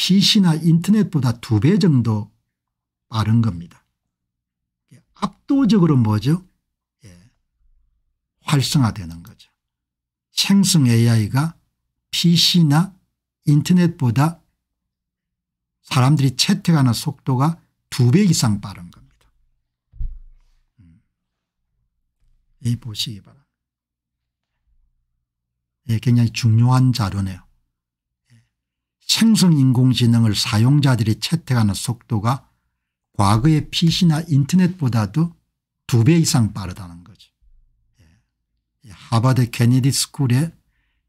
PC나 인터넷보다 두 배 정도 빠른 겁니다. 예, 압도적으로 뭐죠? 예. 활성화되는 거죠. 생성 AI가 PC나 인터넷보다 사람들이 채택하는 속도가 두 배 이상 빠른 겁니다. 음. 이 보시기 바랍니다. 예, 굉장히 중요한 자료네요. 생성인공지능을 사용자들이 채택하는 속도가 과거의 PC나 인터넷보다도 두 배 이상 빠르다는 거죠. 예. 하버드 케네디 스쿨의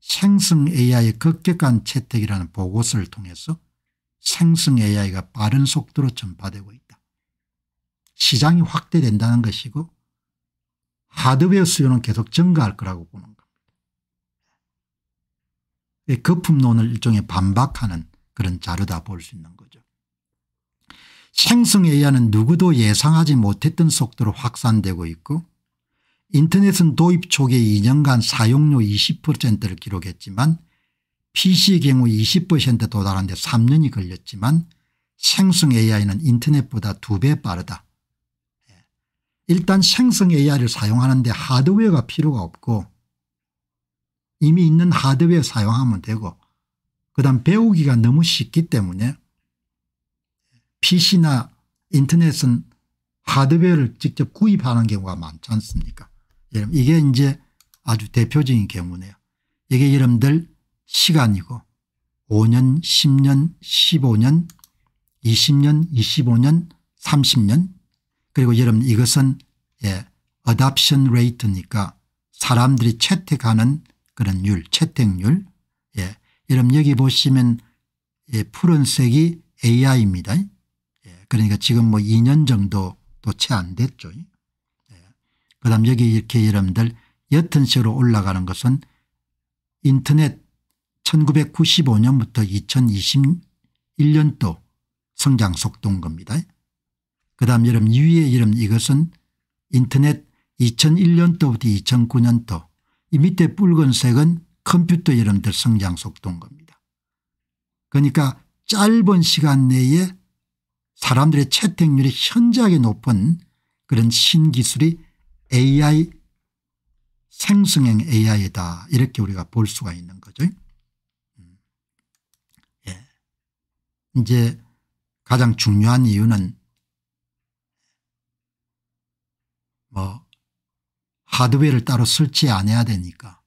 생성 AI의 급격한 채택이라는 보고서를 통해서 생성 AI가 빠른 속도로 전파되고 있다. 시장이 확대된다는 것이고 하드웨어 수요는 계속 증가할 거라고 보는 거예요. 거품론을 일종의 반박하는 그런 자료다 볼 수 있는 거죠. 생성에 의하는 누구도 예상하지 못했던 속도로 확산되고 있고 인터넷은 도입 초기에 2년간 사용료 20%를 기록했지만 PC의 경우 20% 도달하는데 3년이 걸렸지만 생성 AI는 인터넷보다 2배 빠르다. 예. 일단 생성 AI를 사용하는데 하드웨어가 필요가 없고 이미 있는 하드웨어 사용하면 되고 그다음 배우기가 너무 쉽기 때문에 PC나 인터넷은 하드웨어를 직접 구입하는 경우가 많지 않습니까 이게 이제 아주 대표적인 경우네요. 이게 여러분들 시간이고 5년 10년 15년 20년 25년 30년 그리고 여러분 이것은 예, 어답션 레이트니까 사람들이 채택하는 그런 율 채택률 예. 여러분 여기 보시면 예, 푸른색이 AI입니다. 예. 그러니까 지금 뭐 2년 정도도 채 안 됐죠. 예. 그다음 여기 이렇게 여러분들 옅은 색으로 올라가는 것은 인터넷 1995년부터 2021년도 성장 속도인 겁니다. 그 다음 여러분 위에 이름 이것은 인터넷 2001년도부터 2009년도 이 밑에 붉은색은 컴퓨터 여러분들 성장 속도인 겁니다. 그러니까 짧은 시간 내에 사람들의 채택률이 현저하게 높은 그런 신기술이 AI 생성형 AI다 이렇게 우리가 볼 수가 있는 거죠. 음. 예. 이제 가장 중요한 이유는 뭐 하드웨어를 따로 설치 안 해야 되니까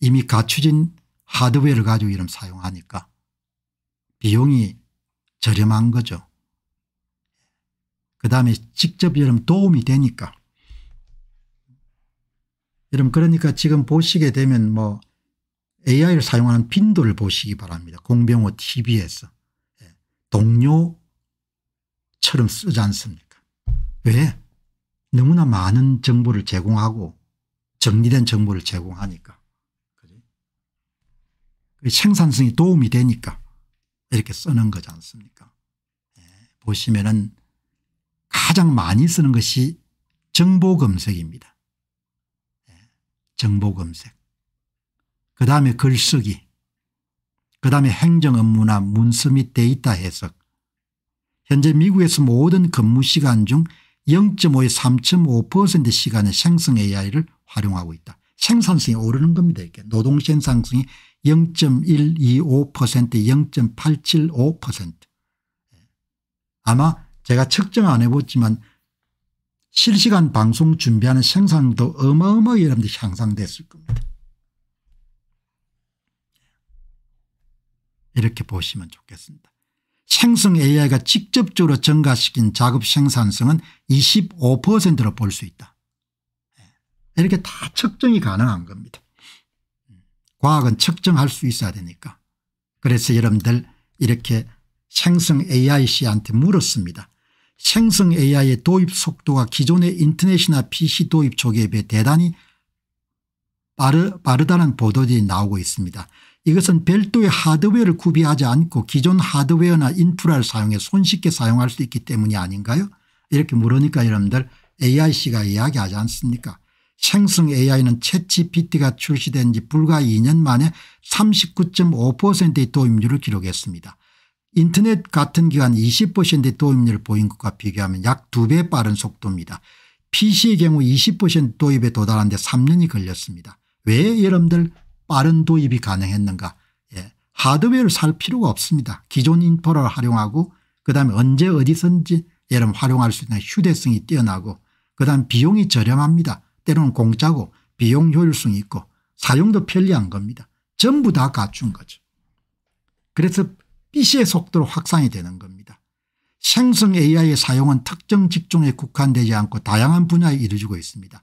이미 갖추진 하드웨어를 가지고 이름 사용하니까 비용이 저렴한 거죠. 그 다음에 직접 여러분 도움이 되니까 여러분 그러니까 지금 보시게 되면 뭐 AI를 사용하는 빈도를 보시기 바랍니다. 공병호 TV에서 예. 동료처럼 쓰지 않습니까? 왜? 너무나 많은 정보를 제공하고 정리된 정보를 제공하니까 그 생산성이 도움이 되니까 이렇게 쓰는 거지 않습니까 예. 보시면은 가장 많이 쓰는 것이 정보 검색입니다. 예. 정보 검색 그 다음에 글쓰기 그 다음에 행정 업무나 문서 및 데이터 해석 현재 미국에서 모든 근무 시간 중 0.5에 3.5% 시간의 생성 AI를 활용하고 있다. 생산성이 오르는 겁니다. 이게 노동 생산성이 0.125% 0.875% 아마 제가 측정 안 해봤지만 실시간 방송 준비하는 생산도 어마어마하게 여러분들 향상됐을 겁니다. 이렇게 보시면 좋겠습니다. 생성 AI가 직접적으로 증가시킨 작업 생산성은 25%로 볼 수 있다. 예. 이렇게 다 측정이 가능한 겁니다. 음. 과학은 측정할 수 있어야 되니까. 그래서 여러분들 이렇게 생성 AI 씨한테 물었습니다. 생성 AI의 도입 속도가 기존의 인터넷이나 PC 도입 초기에 비해 대단히 빠르, 빠르다는 보도들이 나오고 있습니다. 이것은 별도의 하드웨어를 구비하지 않고 기존 하드웨어나 인프라를 사용해 손쉽게 사용할 수 있기 때문이 아닌가요 이렇게 물으니까 여러분들 AIC가 이야기하지 않습니까 생성 AI는 채 g p t 가 출시된 지 불과 2년 만에 39.5%의 도입률을 기록했습니다. 인터넷 같은 기간 20%의 도입률을 보인 것과 비교하면 약 2배 빠른 속도입니다. PC의 경우 20% 도입에 도달하는데 3년이 걸렸습니다. 왜 여러분들 빠른 도입이 가능했는가 예. 하드웨어를 살 필요가 없습니다. 기존 인프라를 활용하고 그다음에 언제 어디선지 예를 활용할 수 있는 휴대성이 뛰어나고 그다음 비용이 저렴합니다. 때로는 공짜고 비용 효율성이 있고 사용도 편리한 겁니다. 전부 다 갖춘 거죠. 그래서 p c 의 속도로 확산이 되는 겁니다. 생성 AI의 사용은 특정 직종에 국한되지 않고 다양한 분야에 이루어지고 있습니다.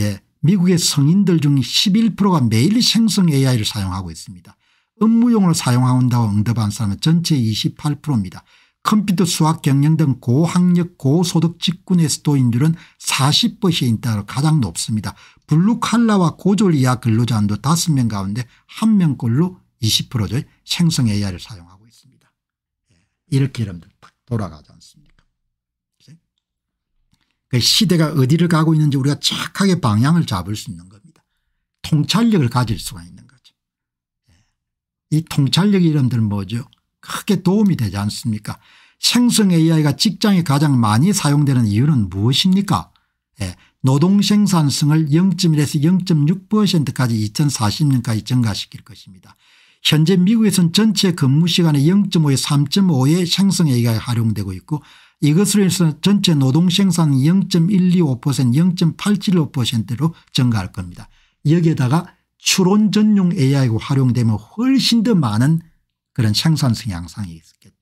예, 미국의 성인들 중 11%가 매일 생성 AI를 사용하고 있습니다. 업무용으로 사용한다고 응답한 사람은 전체 28%입니다. 컴퓨터 수학 경영 등 고학력 고소득 직군의 스토인들은 40%에 가장 높습니다. 블루칼라와 고졸 이하 근로자도 5명 가운데 1명꼴로 20%의 생성 AI를 사용하고 있습니다. 예, 이렇게 여러분들 돌아가지 않습니까 네. 그 시대가 어디를 가고 있는지 우리가 착하게 방향을 잡을 수 있는 겁니다. 통찰력을 가질 수가 있는 거죠. 예. 이 통찰력 이름들 뭐죠? 크게 도움이 되지 않습니까? 생성 AI가 직장에 가장 많이 사용되는 이유는 무엇입니까? 예, 노동 생산성을 0.1에서 0.6%까지 2040년까지 증가시킬 것입니다. 현재 미국에서는 전체 근무 시간의 0.5에 3.5의 생성 AI가 활용되고 있고 이것으로 해서 전체 노동생산 0.125% 0.875%로 증가할 겁니다. 여기에다가 추론 전용 AI가 활용되면 훨씬 더 많은 그런 생산성 향상이 있겠죠.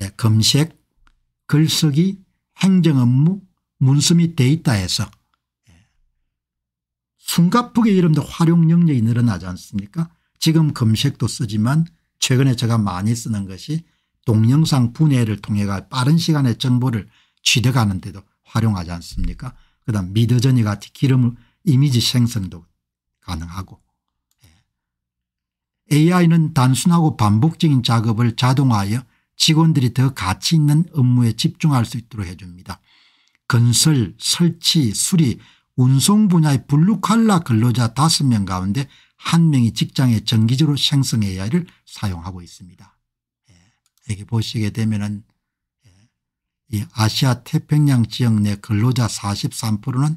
예, 검색, 글쓰기, 행정 업무, 문서 및 데이터에서 예, 숨가쁘게 이름도 활용 영역이 늘어나지 않습니까 지금 검색도 쓰지만 최근에 제가 많이 쓰는 것이 동영상 분해를 통해가 빠른 시간에 정보를 취득하는 데도 활용하지 않습니까 그다음 미더저니 같이 기름 이미지 생성도 가능하고 AI는 예. 단순하고 반복적인 작업을 자동화하여 직원들이 더 가치 있는 업무에 집중할 수 있도록 해줍니다. 건설, 설치, 수리, 운송 분야의 블루칼라 근로자 5명 가운데 1명이 직장에 정기적으로 생성 AI를 사용하고 있습니다. 여기 보시게 되면은 예, 이 아시아 태평양 지역 내 근로자 43%는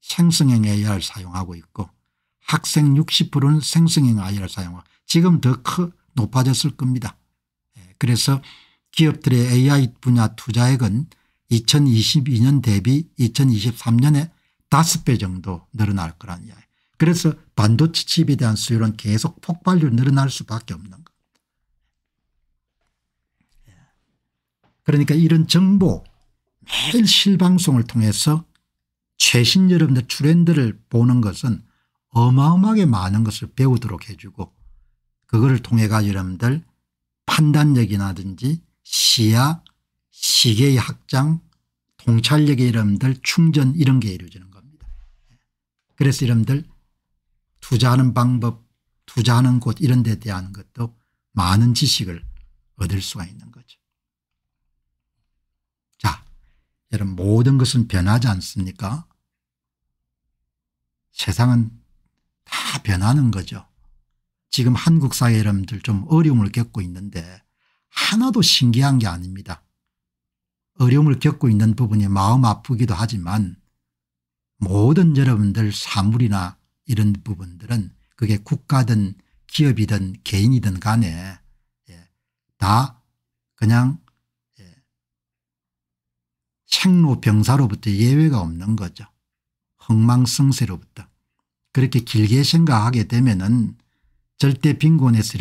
생성형 a r 를 사용하고 있고 학생 60%는 생성형 a r 를 사용하고 지금 더 커 높아졌을 겁니다. 예, 그래서 기업들의 AI 분야 투자액은 2022년 대비 2023년에 5배 정도 늘어날 거란 이야기. 그래서 반도체 칩에 대한 수요는 계속 폭발적 늘어날 수밖에 없는 그러니까 이런 정보 매일 실방송을 통해서 최신 여러분들 트렌드를 보는 것은 어마어마하게 많은 것을 배우도록 해주고 그거를 통해가 여러분들 판단력이라든지 시야 시계의 확장 통찰력의 여러분들 충전 이런 게 이루어지는 겁니다. 그래서 여러분들 투자하는 방법 투자하는 곳 이런 데 대한 것도 많은 지식을 얻을 수가 있는 거죠. 여러분 모든 것은 변하지 않습니까? 세상은 다 변하는 거죠. 지금 한국 사회 여러분들 좀 어려움을 겪고 있는데 하나도 신기한 게 아닙니다. 어려움을 겪고 있는 부분이 마음 아프기도 하지만 모든 여러분들 사물이나 이런 부분들은 그게 국가든 기업이든 개인이든 간에 예, 다 그냥 책로병사로부터 예외가 없는 거죠. 흥망성쇠로부터. 그렇게 길게 생각하게 되면 은 절대 빈곤에서